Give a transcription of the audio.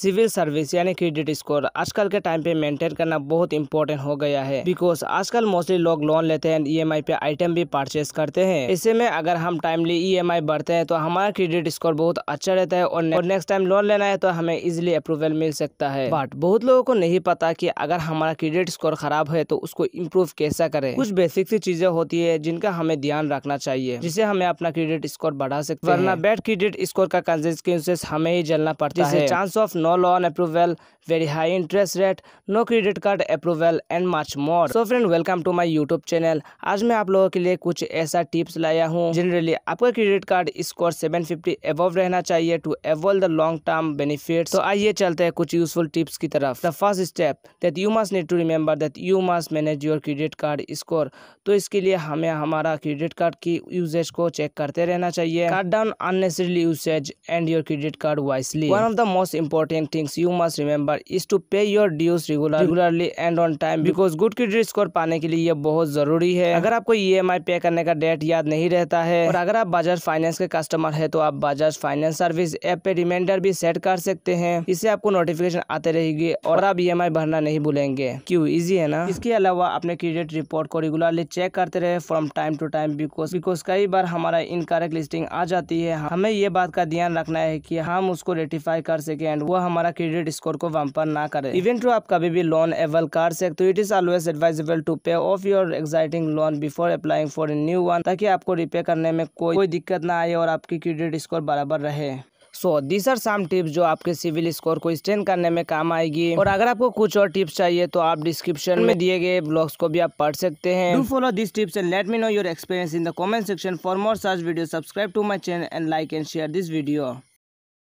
civil service यानी credit score आजकल के टाइम पे मेंटेन करना बहुत इंपॉर्टेंट हो गया है बिकॉज आजकल मोस्टली लोग लोन लेते हैं ईएमआई e पे आइटम भी परचेस करते हैं इससे में अगर हम टाइमली ईएमआई e बढ़ते हैं तो हमारा क्रेडिट स्कोर बहुत अच्छा रहता है और, ने, और नेक्स्ट टाइम लोन लेना है तो हमें इजिली अप्रूवल मिल सकता है बट बहुत लोगों को नहीं पता की अगर हमारा क्रेडिट स्कोर खराब है तो उसको इम्प्रूव कैसा करे कुछ बेसिक सी चीजें होती है जिनका हमें ध्यान रखना चाहिए जिसे हमें अपना क्रेडिट स्कोर बढ़ा सकते वरना बैड क्रेडिट स्कोर का कंसिस्टेंस हमें ही जलना पड़ता है chance of no loan approval very high interest rate no credit card approval and much more so friend welcome to my youtube channel आज मैं आप लोगों के लिए कुछ ऐसा टिप्स लाया हूँ जनरली आपका क्रेडिट कार्ड स्कोर 750 फिफ्टी रहना चाहिए to avail the long term benefit तो आइए चलते हैं कुछ यूजफुल टिप्स की तरफ the first step that you must need to remember that you must manage your credit card score तो इसके लिए हमें हमारा क्रेडिट कार्ड की यूजेज को चेक करते रहना चाहिए cut down unnecessarily usage and your credit card wisely one of the most important certain things you must remember is to pay your dues regularly and on time because good credit score पाने के लिए यह बहुत जरूरी है अगर आपको E M आई पे करने का डेट याद नहीं रहता है और अगर आप बजाज फाइनेंस के कस्टमर है तो आप बजाज फाइनेंस सर्विस एप पे रिमाइंडर भी सेट कर सकते हैं इससे आपको नोटिफिकेशन आते रहेगी और आप ई एम आई भरना नहीं भूलेंगे क्यों इजी है ना इसके अलावा अपने क्रेडिट रिपोर्ट को रेगुलरली चेक करते रहे from time to time because because कई बार हमारा इनकरेक्ट लिस्टिंग आ जाती है हमें ये बात का ध्यान रखना है की हम उसको रेटिफाई कर सके एंड वो हमारा क्रेडिट स्कोर को वम्पर ना करे इवन टू आप कभी भी लोन एवल कर सकते it is always advisable to pay off your exciting loan before applying for a new one ताकि आपको रिपे करने में कोई कोई दिक्कत ना आए और आपकी क्रेडिट स्कोर बराबर रहे so this are some tips जो आपके सिविल स्कोर को स्ट्रेन करने में काम आएगी और अगर आपको कुछ और टिप्स चाहिए तो आप डिस्क्रिप्शन में दिए गए ब्लॉग्स को भी आप पढ़ सकते हैं do follow this tips and let me know your experience in the comment section for more search video subscribe to my channel and like and share this video